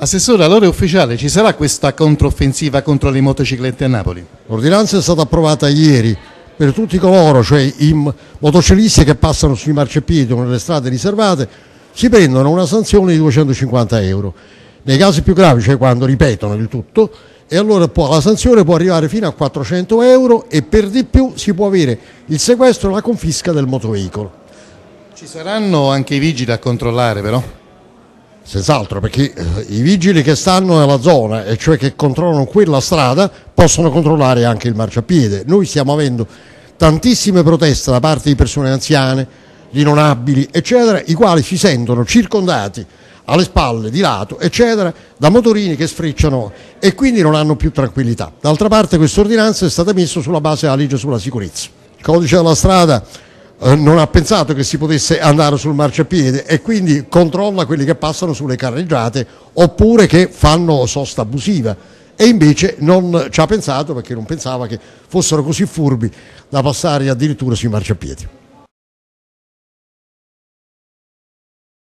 Assessore, allora è ufficiale, ci sarà questa controffensiva contro le motociclette a Napoli? L'ordinanza è stata approvata ieri per tutti coloro, cioè i motociclisti che passano sui marciapiedi o nelle strade riservate, si prendono una sanzione di 250 euro. Nei casi più gravi, cioè quando ripetono il tutto, e allora può, la sanzione può arrivare fino a 400 euro e per di più si può avere il sequestro e la confisca del motoveicolo. Ci saranno anche i vigili a controllare però? Senz'altro, perché eh, i vigili che stanno nella zona, e cioè che controllano quella strada, possono controllare anche il marciapiede. Noi stiamo avendo tantissime proteste da parte di persone anziane, di non abili, eccetera, i quali si sentono circondati alle spalle, di lato, eccetera, da motorini che sfrecciano e quindi non hanno più tranquillità. D'altra parte questa ordinanza è stata messa sulla base della legge sulla sicurezza. Il codice della strada eh, non ha pensato che si potesse andare sul marciapiede e quindi controlla quelli che passano sulle carreggiate oppure che fanno sosta abusiva e invece non ci ha pensato perché non pensava che fossero così furbi da passare addirittura sui marciapiedi.